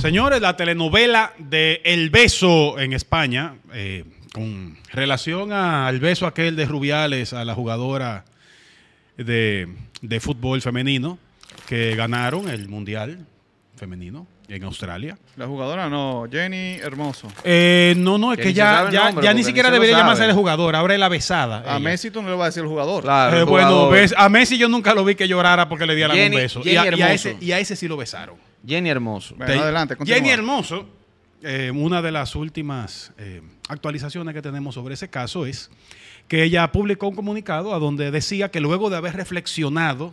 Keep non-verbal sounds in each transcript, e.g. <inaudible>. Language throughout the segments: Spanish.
Señores, la telenovela de El Beso en España, eh, con relación al beso aquel de Rubiales a la jugadora de, fútbol femenino que ganaron el Mundial femenino en Australia. La jugadora no, Jenny Hermoso. Eh, no, no, es que, ya, ni siquiera debería llamarse de jugadora, ahora es la besada. A Messi tú no le vas a decir el eh, jugador. bueno, a Messi yo nunca lo vi que llorara porque le dieran un beso. y a ese sí lo besaron. Jenny Hermoso. adelante, Jenny Hermoso, eh, una de las últimas eh, actualizaciones que tenemos sobre ese caso es que ella publicó un comunicado a donde decía que luego de haber reflexionado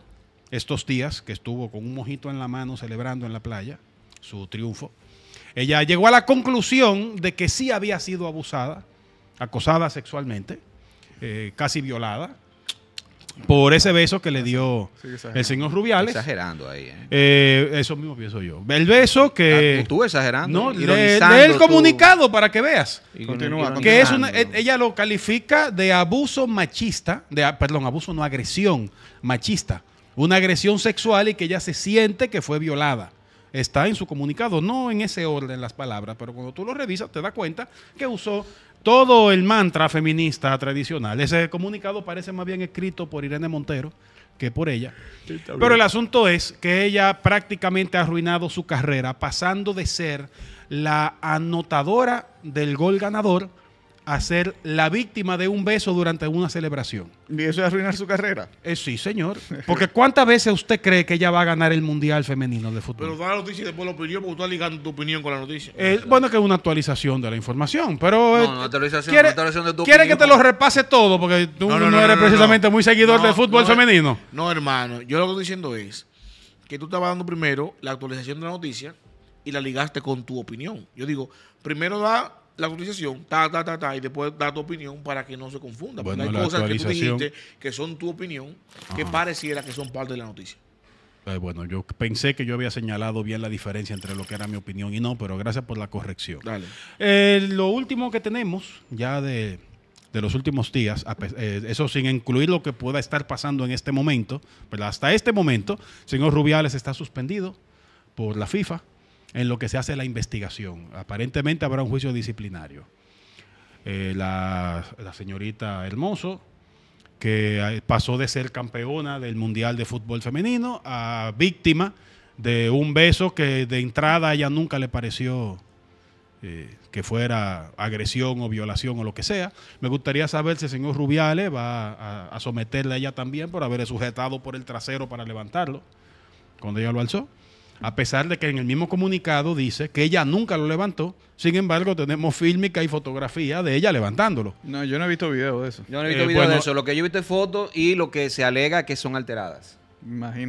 estos días, que estuvo con un mojito en la mano celebrando en la playa su triunfo, ella llegó a la conclusión de que sí había sido abusada, acosada sexualmente, eh, casi violada, por ese beso que le dio el señor Rubiales. Exagerando ahí. ¿eh? ¿eh? eso mismo pienso yo. El beso que. Ah, tú exagerando. No, del el comunicado para que veas. Que es eh, ella lo califica de abuso machista, de, ah, perdón, abuso no agresión machista. Una agresión sexual y que ella se siente que fue violada. Está en su comunicado, no en ese orden las palabras, pero cuando tú lo revisas te das cuenta que usó todo el mantra feminista tradicional. Ese comunicado parece más bien escrito por Irene Montero que por ella. Pero el asunto es que ella prácticamente ha arruinado su carrera pasando de ser la anotadora del gol ganador a ser la víctima de un beso durante una celebración. ¿Y eso es arruinar su carrera? Eh, sí, señor. Porque ¿cuántas veces usted cree que ella va a ganar el Mundial Femenino de Fútbol? Pero da la noticia y después la opinión, porque tú ligando tu opinión con la noticia. Eh, bueno, que es una actualización de la información, pero... No, eh, no, actualización, quiere, de tu ¿Quiere que te lo repase todo? Porque tú no, no eres precisamente muy seguidor del fútbol femenino. No, hermano, yo lo que estoy diciendo es que tú estabas dando primero la actualización de la noticia y la ligaste con tu opinión. Yo digo, primero da la autorización, ta, ta, ta, ta, y después da tu opinión para que no se confunda. porque hay cosas que tú dijiste que son tu opinión, que pareciera que son parte de la noticia. Pues bueno, yo pensé que yo había señalado bien la diferencia entre lo que era mi opinión y no, pero gracias por la corrección. Dale. Eh, lo último que tenemos ya de, los últimos días, eh, eso sin incluir lo que pueda estar pasando en este momento, pero hasta este momento, señor Rubiales está suspendido por la FIFA en lo que se hace la investigación. Aparentemente habrá un juicio disciplinario. Eh, la, señorita Hermoso, que eh, pasó de ser campeona del Mundial de Fútbol Femenino a víctima de un beso que de entrada a ella nunca le pareció eh, que fuera agresión o violación o lo que sea. Me gustaría saber si el señor Rubiales va a, someterle a ella también por haberle sujetado por el trasero para levantarlo cuando ella lo alzó a pesar de que en el mismo comunicado dice que ella nunca lo levantó. Sin embargo, tenemos fílmica y fotografía de ella levantándolo. No, yo no he visto video de eso. Yo no he visto eh, video de eso. Lo que yo he visto es foto y lo que se alega que son alteradas.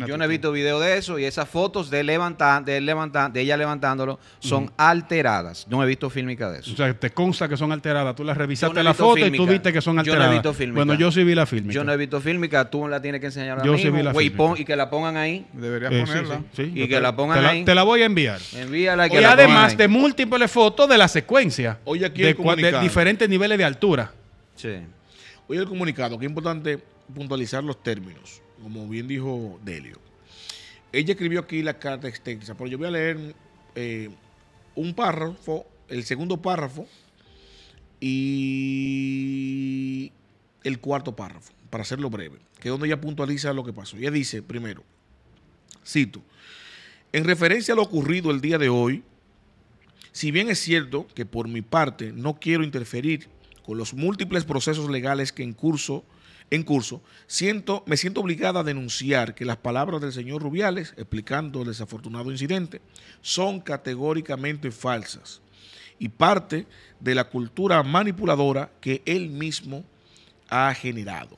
Yo no he visto video de eso y esas fotos de, de, de ella levantándolo son alteradas. No he visto fílmica de eso. O sea, te consta que son alteradas. Tú las revisaste la foto y tú viste que son alteradas. Yo no he visto Bueno, yo sí vi la fílmica. Yo no he visto fílmica. Tú la tienes que enseñar a Yo sí vi la Y, que la pongan ahí. Deberías eh, ponerla. Y que te, la pongan ahí. Te la voy a enviar. y además de múltiples fotos de la secuencia. hoy aquí de, de diferentes niveles de altura. Sí. Oye, el comunicado. Qué importante puntualizar los términos como bien dijo Delio. Ella escribió aquí la carta extensa, pero yo voy a leer eh, un párrafo, el segundo párrafo y el cuarto párrafo, para hacerlo breve, que es donde ella puntualiza lo que pasó. Ella dice, primero, cito, en referencia a lo ocurrido el día de hoy, si bien es cierto que por mi parte no quiero interferir con los múltiples procesos legales que en curso en curso, siento, me siento obligada a denunciar que las palabras del señor Rubiales, explicando el desafortunado incidente, son categóricamente falsas y parte de la cultura manipuladora que él mismo ha generado.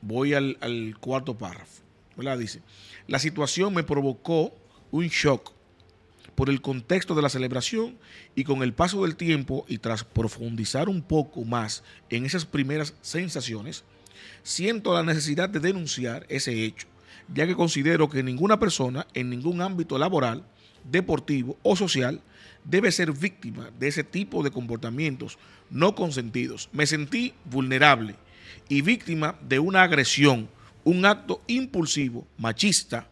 Voy al, cuarto párrafo. Dice, la situación me provocó un shock por el contexto de la celebración y con el paso del tiempo y tras profundizar un poco más en esas primeras sensaciones, siento la necesidad de denunciar ese hecho, ya que considero que ninguna persona en ningún ámbito laboral, deportivo o social debe ser víctima de ese tipo de comportamientos no consentidos. Me sentí vulnerable y víctima de una agresión, un acto impulsivo, machista,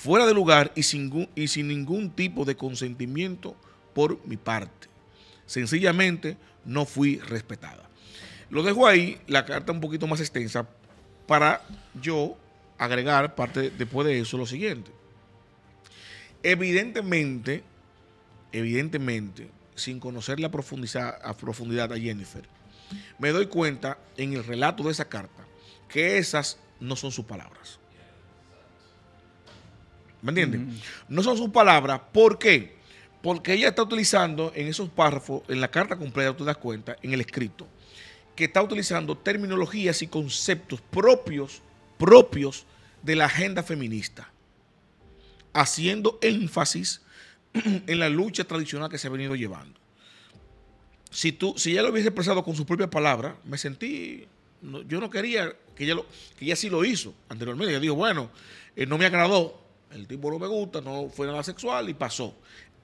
fuera de lugar y sin, ningún tipo de consentimiento por mi parte. Sencillamente no fui respetada. Lo dejo ahí, la carta un poquito más extensa, para yo agregar parte después de eso lo siguiente. Evidentemente, evidentemente, sin conocer la profundidad, a profundidad a Jennifer, me doy cuenta en el relato de esa carta que esas no son sus palabras. ¿Me entiendes? No son sus palabras. ¿Por qué? Porque ella está utilizando en esos párrafos, en la carta completa, tú te das cuenta, en el escrito, que está utilizando terminologías y conceptos propios, propios de la agenda feminista, haciendo énfasis <clears throat> en la lucha tradicional que se ha venido llevando. Si, tú, si ella lo hubiese expresado con sus propias palabras, me sentí yo no quería que ella, lo, que ella sí lo hizo anteriormente. Ella dijo, bueno, eh, no me agradó, el tipo no me gusta, no fue nada sexual y pasó.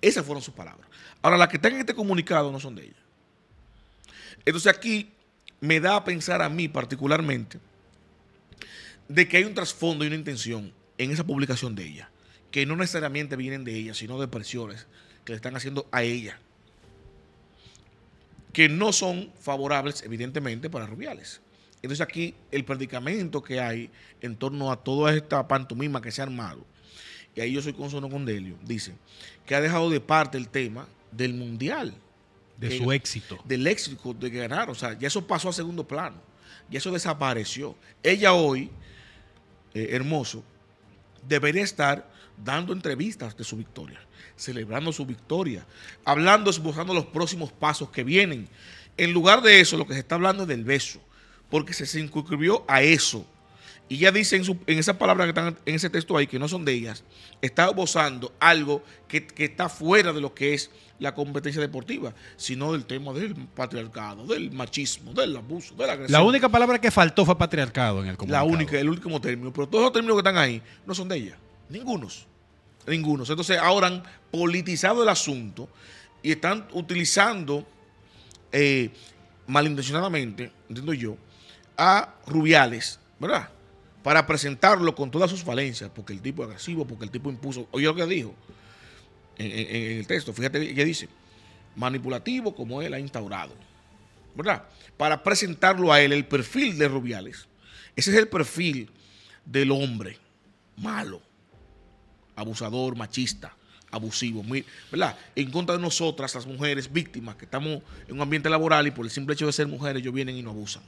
Esas fueron sus palabras. Ahora, las que están en este comunicado no son de ella. Entonces aquí me da a pensar a mí particularmente de que hay un trasfondo y una intención en esa publicación de ella, que no necesariamente vienen de ella, sino de presiones que le están haciendo a ella, que no son favorables evidentemente para Rubiales. Entonces aquí el predicamento que hay en torno a toda esta pantomima que se ha armado y ahí yo soy consono con Delio, dice que ha dejado de parte el tema del mundial. De su éxito. Del éxito de ganar. O sea, ya eso pasó a segundo plano. y eso desapareció. Ella hoy, eh, hermoso, debería estar dando entrevistas de su victoria, celebrando su victoria, hablando, esbozando los próximos pasos que vienen. En lugar de eso, lo que se está hablando es del beso, porque se circunscribió a eso. Y ya dice en, esas palabras que están en ese texto ahí, que no son de ellas, está gozando algo que, está fuera de lo que es la competencia deportiva, sino del tema del patriarcado, del machismo, del abuso, de la agresión. La única palabra que faltó fue patriarcado en el comunicado. La única, el último término. Pero todos los términos que están ahí no son de ellas. Ningunos. Ningunos. Entonces ahora han politizado el asunto y están utilizando eh, malintencionadamente, entiendo yo, a Rubiales, ¿verdad? para presentarlo con todas sus falencias, porque el tipo es agresivo, porque el tipo impuso. Oye lo que dijo en, el texto, fíjate que dice, manipulativo como él ha instaurado, ¿verdad? Para presentarlo a él, el perfil de Rubiales, ese es el perfil del hombre malo, abusador, machista, abusivo, ¿verdad? En contra de nosotras, las mujeres víctimas, que estamos en un ambiente laboral y por el simple hecho de ser mujeres, ellos vienen y nos abusan.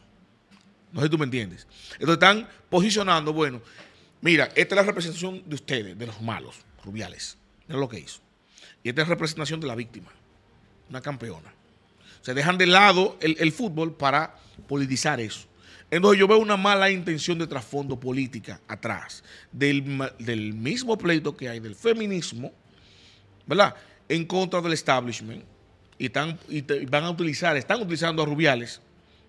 No sé si tú me entiendes. Entonces están posicionando, bueno, mira, esta es la representación de ustedes, de los malos, rubiales. Mira lo que hizo. Y esta es la representación de la víctima, una campeona. Se dejan de lado el, fútbol para politizar eso. Entonces yo veo una mala intención de trasfondo política atrás del, mismo pleito que hay del feminismo, ¿verdad? En contra del establishment y, están, y van a utilizar, están utilizando a Rubiales,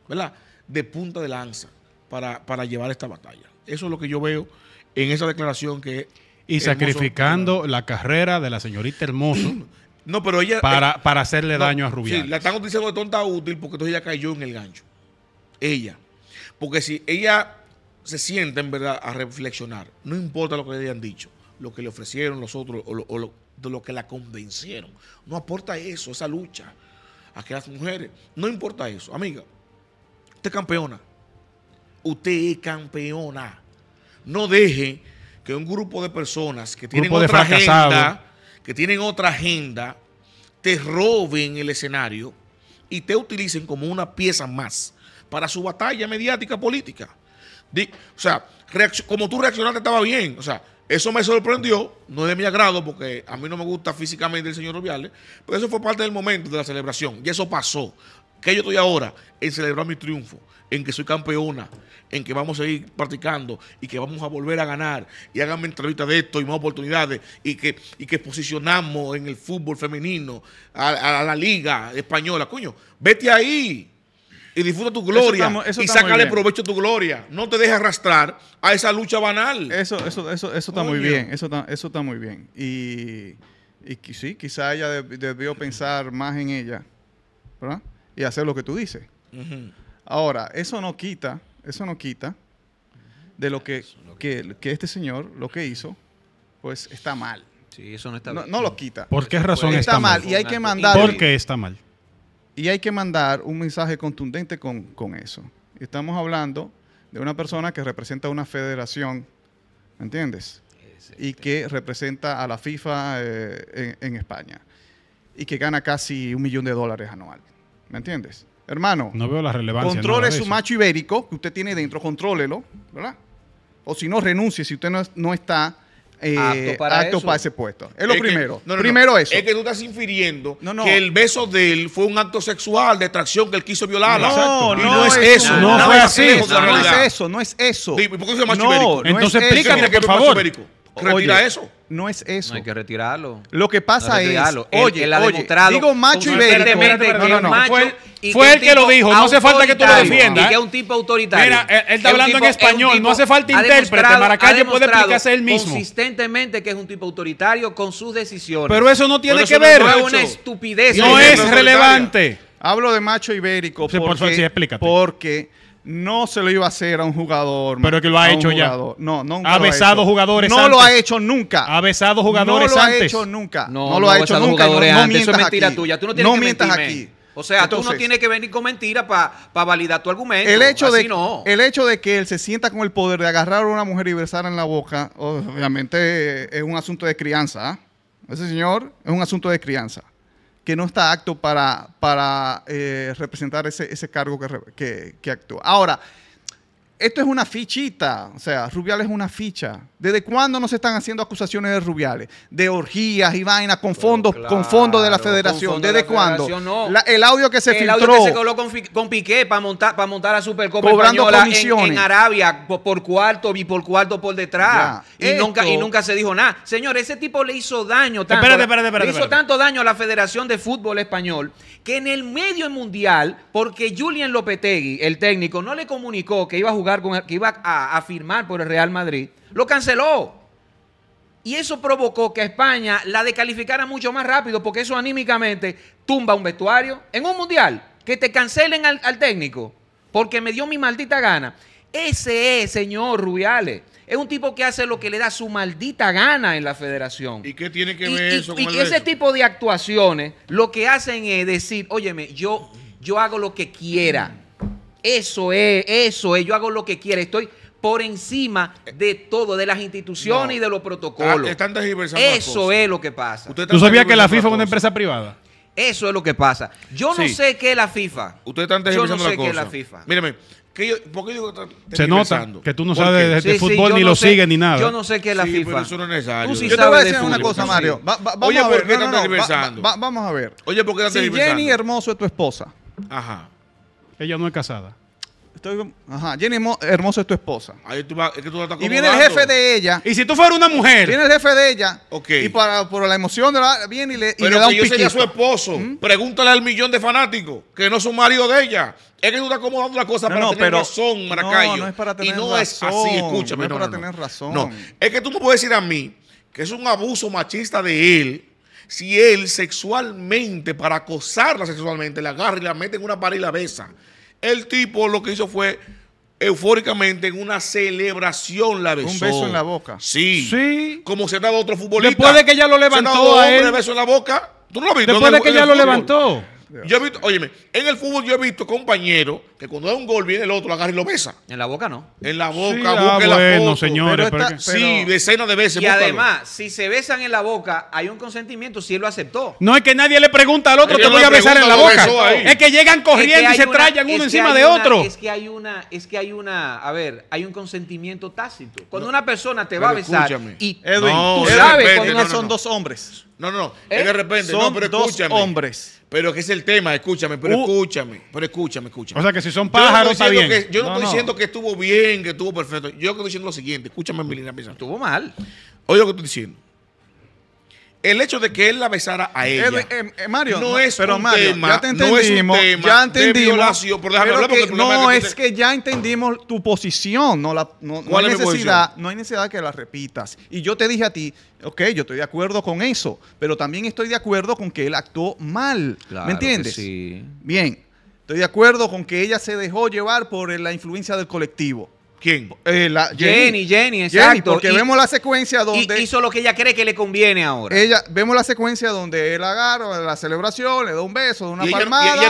¿verdad? de punta de lanza para, llevar esta batalla. Eso es lo que yo veo en esa declaración que... Y sacrificando la carrera de la señorita Hermoso. <clears throat> no, pero ella... Eh, para, para hacerle daño a Rubiales. Sí, la están utilizando de tonta útil porque entonces ella cayó en el gancho. Ella. Porque si ella se sienta en verdad a reflexionar, no importa lo que le hayan dicho, lo que le ofrecieron los otros o lo, lo que la convencieron, no aporta eso, esa lucha a que mujeres, no importa eso, amiga, Usted es campeona. Usted es campeona. No deje que un grupo de personas que tienen otra agenda, que tienen otra agenda, te roben el escenario y te utilicen como una pieza más para su batalla mediática política. o sea, como tú reaccionaste estaba bien. O sea, eso me sorprendió, no es de mi agrado porque a mí no me gusta físicamente el señor Rubiales, pero eso fue parte del momento de la celebración y eso pasó que yo estoy ahora en celebrar mi triunfo, en que soy campeona, en que vamos a seguir practicando y que vamos a volver a ganar y háganme entrevistas de esto y más oportunidades y que, que posicionamos en el fútbol femenino a, la liga española. Coño, vete ahí y disfruta tu gloria y sácale provecho a tu gloria. No te dejes arrastrar a esa lucha banal. Eso, eso, eso, eso está muy bien. Eso está, eso está muy bien. Y, y sí, quizá ella debió pensar más en ella, ¿verdad? y hacer lo que tú dices. Ahora, eso no quita, eso no quita de lo que, este señor, lo que hizo, pues está mal. Sí, eso no está no, No, lo quita. ¿Por qué pues, razón está, mal? Y hay que mandar... ¿Por qué está mal? Y hay que mandar un mensaje contundente con, eso. Estamos hablando de una persona que representa una federación, ¿me entiendes? Y que representa a la FIFA eh, en, en España y que gana casi un millón de dólares anuales. ¿Me entiendes? Hermano. No veo la relevancia. Controle su macho ibérico que usted tiene dentro, contrólelo, ¿verdad? O si no, renuncie si usted no, no está eh, apto, para, para, ese puesto. Es lo primero. primero eso. Es que tú estás infiriendo que el beso de él fue un acto sexual de atracción que él quiso violarla. No, y no, es eso. No, fue así. No, es eso, no es eso. ¿Y por qué es llama Entonces explícame, por favor. Retira eso. No es eso. No hay que retirarlo. Lo que pasa es. oye, digo macho ibérico. No, no, no. Fue, él que lo dijo. No hace falta que tú lo defiendas. Y que es un tipo autoritario. Mira, él, está hablando en español. no hace falta intérprete. Maracayo puede explicarse él mismo. Consistentemente que es un tipo autoritario con sus decisiones. Pero eso no tiene que ver. No es una estupidez. No es relevante. Hablo de macho ibérico. por Sí, explícate. Porque no se lo iba a hacer a un jugador. Pero que lo ha hecho ya. No, no, Ha besado ha hecho. jugadores. No lo ha hecho nunca. Ha besado jugadores. No lo ha hecho nunca. No, lo ha hecho nunca. No, Eso es mentira aquí. tuya. Tú no tienes no mientas aquí. O sea, tú no tienes que venir con mentiras para validar tu argumento. El hecho, de, no. el hecho de que él se sienta con el poder de agarrar a una mujer y besarla en la boca, obviamente es un asunto de crianza. ¿ah? Ese señor es un asunto de crianza que no está apto para, para eh, representar ese, ese cargo que, que, que actúa. Ahora, esto es una fichita, o sea, Rubiales es una ficha. ¿Desde cuándo no se están haciendo acusaciones de Rubiales? De orgías y vainas con fondos, con fondos de la federación. ¿Desde cuándo? el audio que se filtró. El audio que se coló con, Piqué para montar, para montar a Supercopa cobrando Española en, Arabia por, cuarto y por cuarto por detrás. y, nunca, y nunca se dijo nada. Señor, ese tipo le hizo daño tanto. le hizo tanto daño a la Federación de Fútbol Español que en el medio mundial, porque Julian Lopetegui, el técnico, no le comunicó que iba a jugar con el, que iba a, firmar por el Real Madrid, lo canceló. Y eso provocó que España la descalificara mucho más rápido, porque eso anímicamente tumba un vestuario. En un mundial, que te cancelen al, técnico, porque me dio mi maldita gana. Ese es, señor Rubiales. Es un tipo que hace lo que le da su maldita gana en la federación. ¿Y qué tiene que ver eso con y ese tipo de actuaciones lo que hacen es decir, óyeme, yo, yo hago lo que quiera eso es, eso es. Yo hago lo que quiera. Estoy por encima de todo, de las instituciones y de los protocolos. Ah, eso es lo que pasa. ¿Tú sabías que la FIFA es una empresa privada? Eso es lo que pasa. Yo no sé qué es la FIFA. Ustedes están Yo no sé qué es la FIFA. Mírame, yo, ¿por qué digo que Se nota que tú no sabes de, este fútbol ni lo sigues ni nada. Yo no sé qué es la FIFA. Pero eso no es necesario. Tú sí yo te voy a una cosa, Mario. vamos Oye, a ver. qué vamos a ver. Oye, ¿por qué están si Jenny Hermoso es tu esposa. Ajá. Ella no es casada. Estoy, ajá, Jenny Hermoso es tu esposa. Ahí tú es que tú la estás Y viene el jefe de ella. Y si tú fueras una mujer, Viene el jefe de ella. Ok. Y para, por la emoción de la. Viene y le, y Pero le da que yo sería su esposo. Pregúntale al millón de fanáticos que no son marido de ella. Es que tú estás acomodando la cosa para tener razón, Maracayo. no, no es para tener razón. Y no es así, escúchame. no es para tener razón. No, es que tú no puedes decir a mí que es un abuso machista de él si él sexualmente, para acosarla sexualmente, la agarra y la mete en una pared y la besa. El tipo lo que hizo fue eufóricamente en una celebración la besó. Un beso en la boca. Sí. Sí. Como se ha dado otro futbolista. Después de que ya lo levantó a él. Un beso en la boca. ¿Tú no lo Después de que ya lo levantó. Yo he visto, óyeme, en el fútbol yo he visto compañeros que cuando da un gol viene el otro, lo agarra y lo besa. En la boca no. En la boca, sí, busca ah, la señores. Pero Sí, decenas de veces. Y además, si se besan en la boca, hay un consentimiento si él lo aceptó. No es que nadie le pregunta al otro, te voy a besar en la boca. Es que llegan corriendo y se uno encima de otro. Es que hay una, es que hay una, a ver, hay un consentimiento tácito. Cuando una persona te va a besar y Edwin, tú sabes, cuando son dos hombres. No, no, no. ¿Eh? De repente, son dos hombres. Pero que es el tema, escúchame, pero uh. escúchame, pero escúchame, escúchame. O sea que si son pájaros, está bien. Que, yo no estoy diciendo que estuvo bien, que estuvo perfecto. Yo estoy diciendo lo siguiente, escúchame, Melina Estuvo mal. Oye lo que estoy diciendo el hecho de que él la besara a eh, ella. Eh, eh, Mario, no, es Mario, ya te entendimos, no es que, no, es que, ya entendimos tu posición, no la no, hay necesidad, no que la repitas. Y yo te dije a ti, ok, yo estoy de acuerdo con eso, pero también estoy de acuerdo con que él actuó mal, ¿me entiendes? sí. Bien. Estoy de acuerdo con que ella se dejó llevar por la influencia del colectivo. ¿Quién? Eh, Jenny. Jenny, exacto. porque vemos la secuencia donde. hizo lo que ella cree que le conviene ahora. Ella, vemos la secuencia donde él agarra la celebración, le da un beso, una palmada. y, ella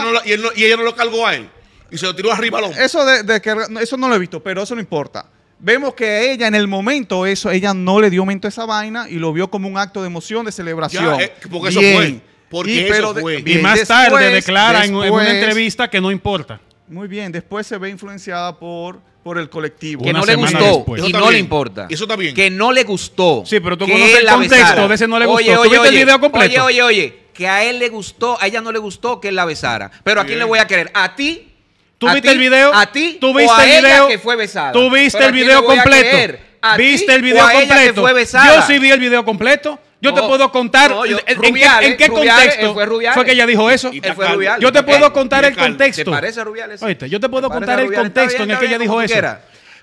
no lo, y, cargó a él. Y se lo tiró arriba al hombre. Eso, de, eso no lo he visto, pero eso no importa. Vemos que ella en el momento, eso, ella no le dio momento a esa vaina y lo vio como un acto de emoción, de celebración. Eh, porque eso fue. Porque y, y más tarde declara en una entrevista que no importa. Muy bien, después se ve influenciada por por el colectivo. Que no le gustó y no le importa. Eso está bien. Que no le gustó. Sí, pero tú conoces el contexto de ese no le gustó. Oye, oye, el video completo? Oye, oye, oye. Que a él le gustó, a ella no le gustó que él la besara. Pero ¿a quién le voy a querer? ¿A ti? ¿Tú viste el video? ¿A ti? ¿Tú viste a el ella que fue besada? ¿Tú viste el video completo? ¿Viste el video completo? Yo sí vi el video completo. Yo te puedo contar en, qué contexto fue, que ella dijo eso. yo te puedo contar el contexto. yo te puedo contar el contexto en el que ella dijo eso.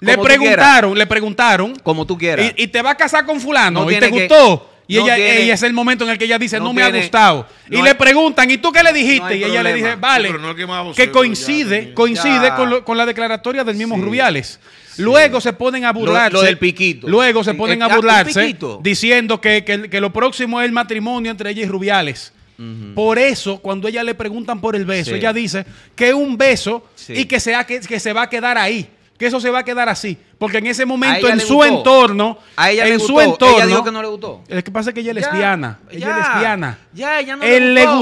Le preguntaron, le preguntaron. Como tú quieras. Y, te vas a casar con fulano y te gustó. Y ella, es el momento en el que ella dice, no, me ha gustado. y le preguntan, ¿y tú qué le dijiste? y ella le dice, vale, que, coincide, coincide Con, la declaratoria del mismo Rubiales. Luego se ponen a burlarse. Lo, del piquito. Luego se ponen a burlarse diciendo que, lo próximo es el matrimonio entre ella y Rubiales. Por eso, cuando ella le preguntan por el beso, ella dice que un beso y que sea que se va a quedar ahí que eso se va a quedar así. Porque en ese momento, en su entorno, ella en su entorno. Ella dijo que no le gustó. Es que pasa que ella es lesbiana. ella es lesbiana. Ya, no él le gustó.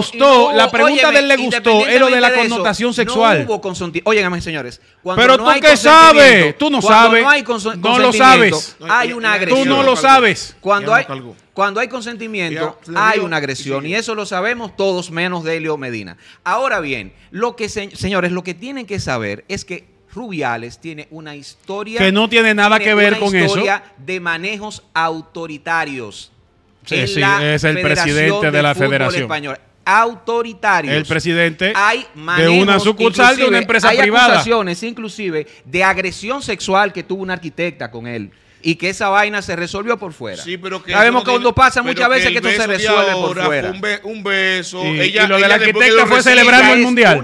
gustó. la pregunta del le gustó es lo de la connotación sexual. No hubo consentimiento. señores. Pero tú qué sabes. Tú no sabes. No, lo sabes. Hay una agresión. Tú no lo sabes. Cuando hay. Cuando hay consentimiento, hay una agresión. Y, eso lo sabemos todos, menos de Delio Medina. Ahora bien, lo que señores, lo que tienen que saber es que Rubiales tiene una historia que no tiene nada que ver con eso. de manejos autoritarios. es el presidente de, la Federación Española. Autoritarios. El presidente hay de una sucursal de una empresa privada. inclusive, de agresión sexual que tuvo un arquitecta con él y que esa vaina se resolvió por fuera. pero Sabemos que cuando pasa muchas veces que, esto se resuelve por fuera. Un, beso. ella, y lo del arquitecto fue celebrando el mundial.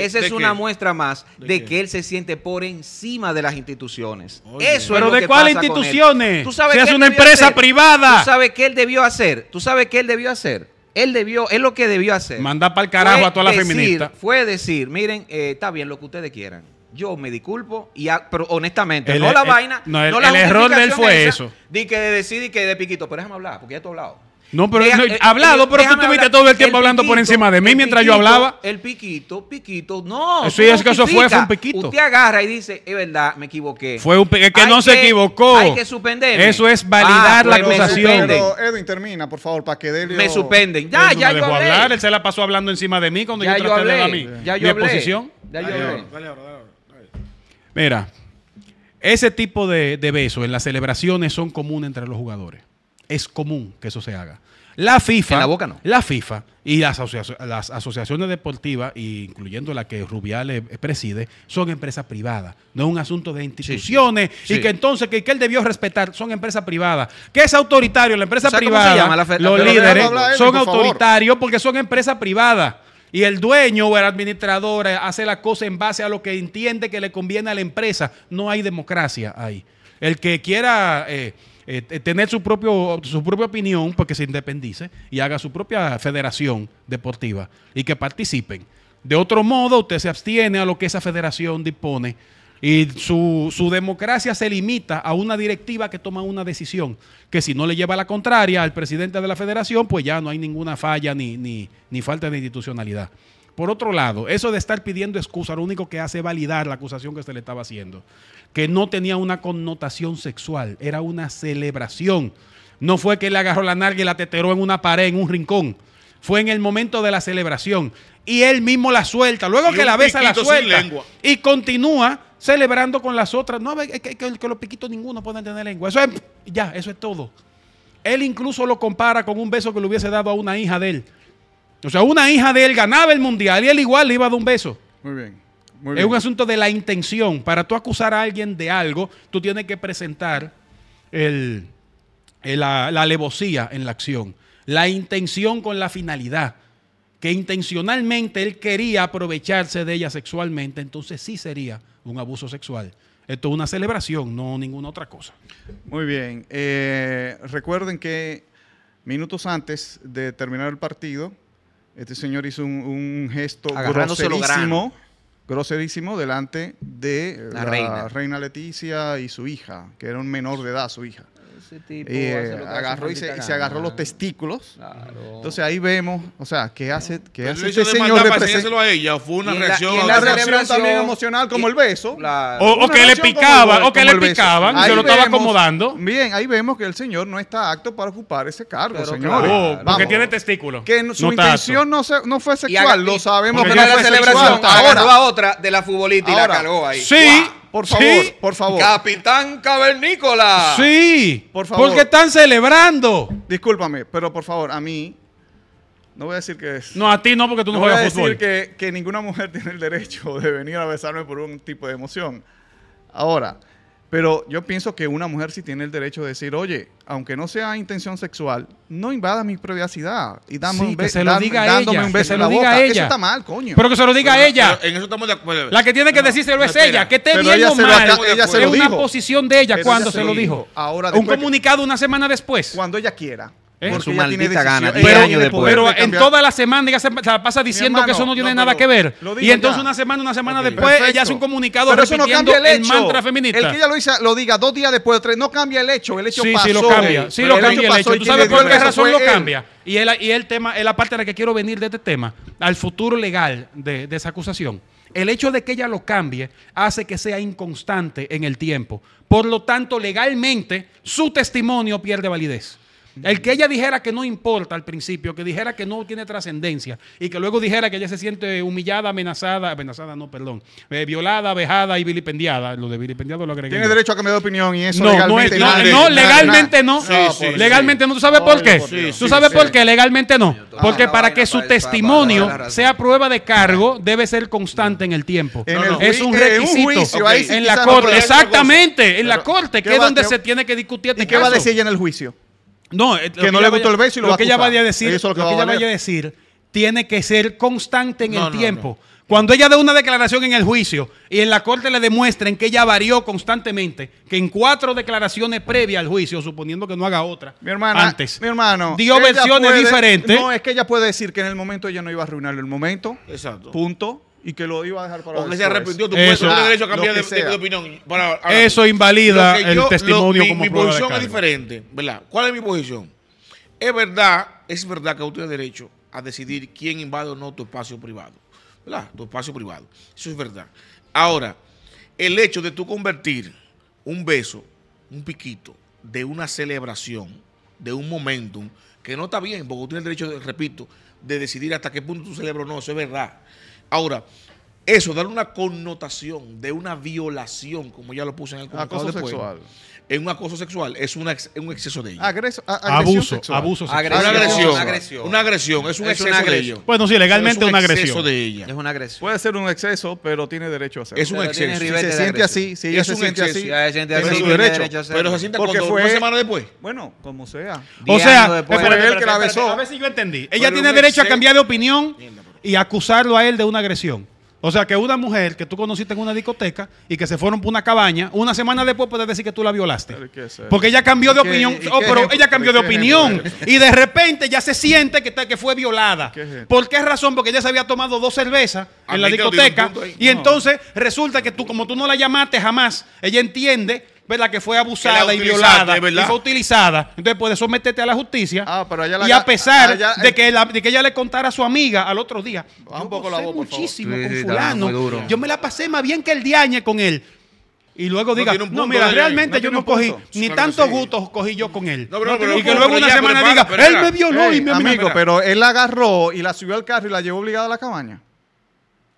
esa es una muestra más de, que él se siente por encima de las instituciones. Eso pero es de cuáles instituciones? ¿Tú si es una empresa privada. ¿Tú sabes qué él debió hacer? ¿Tú sabes qué él debió hacer? él debió, ¿Es lo que debió hacer. Mandar para el carajo a toda la feminista. Fue decir, miren, eh, está bien lo que ustedes quieran yo me disculpo, y pero honestamente, no la er- vaina. No, el, error de él fue eso. Di que decir y que de piquito, pero déjame hablar, porque ya tú hablado. No, pero eh, hablado, eh, pero tú estuviste todo el tiempo hablando por encima de mí mientras yo hablaba. El piquito, piquito, no. Eso es que eso fue, fue un piquito. Usted agarra y dice, es verdad, me equivoqué. Fue un que no se equivocó. Hay que suspender Eso es ah, validar la pues acusación. Edwin, termina, por favor, para que Me suspenden. Ya, él ya, yo hablé. hablar, él se la pasó hablando encima de mí cuando yo traté de a mí. Ya Ya Mira, ese tipo de, besos en las celebraciones son comunes entre los jugadores. Es común que eso se haga. La FIFA. la FIFA y las, asociaciones deportivas, incluyendo la que Rubiales preside, son empresas privadas. No es un asunto de instituciones. Y que entonces, que, él debió respetar, son empresas privadas. que es autoritario? La empresa privada, los líderes, son autoritarios porque son empresas privadas. Y el dueño o el administrador eh, hace la cosa en base a lo que entiende que le conviene a la empresa. No hay democracia ahí. El que quiera eh, eh, tener su, propio, su propia opinión, porque pues se independice y haga su propia federación deportiva y que participen. De otro modo, usted se abstiene a lo que esa federación dispone y su, su, democracia se limita a una directiva que toma una decisión, que si no le lleva la contraria al presidente de la federación, pues ya no hay ninguna falla ni, ni, falta de institucionalidad. Por otro lado, eso de estar pidiendo excusa, lo único que hace es validar la acusación que se le estaba haciendo, que no tenía una connotación sexual, era una celebración. No fue que le agarró la narga y la teteró en una pared, en un rincón. Fue en el momento de la celebración. Y él mismo la suelta. Luego que la besa, la suelta. Y continúa celebrando con las otras. No, que, los piquitos ninguno pueden tener lengua. Eso es, ya, eso es todo. Él incluso lo compara con un beso que le hubiese dado a una hija de él. O sea, una hija de él ganaba el mundial y él igual le iba a dar un beso. Muy bien. Muy bien. Es un asunto de la intención. Para tú acusar a alguien de algo, tú tienes que presentar la, la alevosía en la acción, la intención con la finalidad que intencionalmente él quería aprovecharse de ella sexualmente, entonces sí sería un abuso sexual. Esto es una celebración, no ninguna otra cosa. Muy bien. Eh, recuerden que minutos antes de terminar el partido, este señor hizo un, gesto groserísimo, groserísimo delante de la, reina Leticia y su hija, que era un menor de edad, su hija agarró y, se, agarró los testículos. Entonces ahí vemos, o sea, ¿qué hace, qué Pero hace este señor? Representa... a ella, fue una reacción. La, y reacción también emocional, como el beso. o, que le picaban, o que le picaban, se lo estaba acomodando. Bien, ahí vemos que el señor no está apto para ocupar ese cargo, señores. Oh, porque tiene testículos. Que su intención no, no, fue sexual, lo sabemos. Pero la celebración, ahora. otra de la futbolita y la cargó ahí. Sí. Por favor, por favor. Capitán Cavernícola. Sí, por favor. Porque están celebrando. Discúlpame, pero por favor, a mí. No voy a decir que es. No, a ti no, porque tú no, no voy a decir que, que ninguna mujer <laughs> tiene el derecho de venir a besarme por un tipo de emoción. Ahora, pero yo pienso que una mujer sí tiene el derecho de decir, oye, aunque no sea intención sexual, no invada mi privacidad. Y dame sí, un beso. Dándome un beso en la boca. Ella. Eso está mal, coño. Pero que se lo diga a ella. en eso estamos de acuerdo. La que tiene que decirse decírselo es ella. Que esté bien o mal. es una posición de ella cuando se, lo dijo. Ahora, un comunicado una semana después. Cuando ella quiera. Por ¿Eh? su maldita gana. Pero, pero en toda la semana ella se, pasa diciendo que eso no tiene nada que ver. Y entonces una semana, una semana después, ella hace un comunicado pero eso no cambia el, hecho. el, mantra feminista. El que ella lo, diga dos días después, tres, no cambia el hecho. El hecho sí, pasó. Sí, lo cambia. Sí, lo cambia el hecho. ¿Tú sabes por qué razón lo cambia? Y, el, y el tema, es la parte a la que quiero venir de este tema, al futuro legal de esa acusación. El hecho de que ella lo cambie hace que sea inconstante en el tiempo. Por lo tanto, legalmente, su testimonio pierde validez. El que ella dijera que no importa al principio, que dijera que no tiene trascendencia y que luego dijera que ella se siente humillada, amenazada, amenazada no, perdón, eh, violada, vejada y vilipendiada. Lo de vilipendiado lo agregué. Tiene derecho a me dé opinión y eso no, legalmente no, es, no, no, legalmente no. legalmente no. ¿Tú sabes por qué? ¿Tú sabes por qué? Legalmente no. Ah, Porque para que su testimonio sea prueba de cargo, debe ser constante en el tiempo. es un requisito. juicio, en la corte, exactamente. En la corte, que es donde se tiene que discutir. ¿Y este qué va a decir ella en el juicio? Eh, no, que, no le gustó el beso lo, que ella vaya a decir, decir tiene que ser constante en el tiempo. Cuando ella dé una declaración en el juicio y en la corte le demuestren que ella varió constantemente, que en cuatro declaraciones previas al juicio, suponiendo que no haga otra, mi hermana, antes, mi hermano, dio versiones diferentes. No, es que ella puede decir que en el momento ella no iba a arruinarlo el momento. Exacto. Punto y que lo iba a dejar para que se arrepintió, tú eso, ah, derecho a cambiar de, opinión. eso invalida el testimonio lo, mi, Mi posición es diferente, ¿verdad? ¿Cuál es mi posición? Es verdad, es verdad que tú tienes derecho a decidir quién invade o no tu espacio privado, ¿verdad? Tu espacio privado. Eso es verdad. Ahora, el hecho de tú convertir un beso, un piquito, de una celebración, de un momentum, que no está bien, porque tú tienes el derecho, repito, de decidir hasta qué punto tú celebras o no, eso es verdad. Ahora, eso, darle una connotación de una violación, como ya lo puse en el comentario después, En un acoso sexual es una un exceso de ella. Agreso, agresión abuso, sexual. abuso sexual. una, agresión, una agresión. es un exceso de ella. Bueno, sí, legalmente es una agresión. Es un exceso de ella. Es una agresión. Puede ser un exceso, pero tiene derecho a hacerlo. Es un exceso. Si se siente así, si ella es se, siente así, tiene su derecho. pero se siente como una semana después. Bueno, como sea. O sea, es por él que la besó. A ver si yo entendí. Ella tiene derecho a cambiar de opinión y acusarlo a él de una agresión. O sea, que una mujer que tú conociste en una discoteca y que se fueron por una cabaña, una semana después puedes decir que tú la violaste. Porque ella cambió de opinión. Oh, pero ella cambió de opinión. Y de repente ya se siente que, que fue violada. ¿Por qué razón? Porque ella se había tomado dos cervezas en la discoteca. Y entonces resulta que tú, como tú no la llamaste jamás, ella entiende ¿verdad? que fue abusada y violada y fue utilizada, entonces puede someterte a la justicia. Ah, y a pesar de, que de que ella le contara a su amiga al otro día, yo muchísimo con fulano, yo me la pasé más bien que el diañe con él y luego diga, no, mira, realmente yo no cogí, ni tanto tantos cogí yo con él. y que luego una semana diga, él me violó y me amigo, amigo. Pero él la agarró y la subió al carro y la llevó obligada a la cabaña.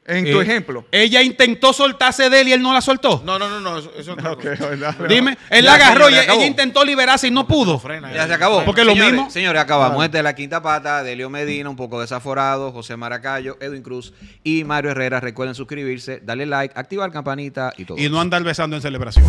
En tu eh, ejemplo. Ella intentó soltarse de él y él no la soltó. No, no, no, no. Eso, <laughs> Dime, él la agarró y ella intentó liberarse y no pudo. Frena, ya, se eh. acabó. Porque lo mismo. Señores, acabamos. Este de la quinta pata, Delio Medina, un poco desaforado, José Maracayo, Edwin Cruz y Mario Herrera. Recuerden suscribirse, darle like, activar campanita y todo. Y no andar besando en celebración.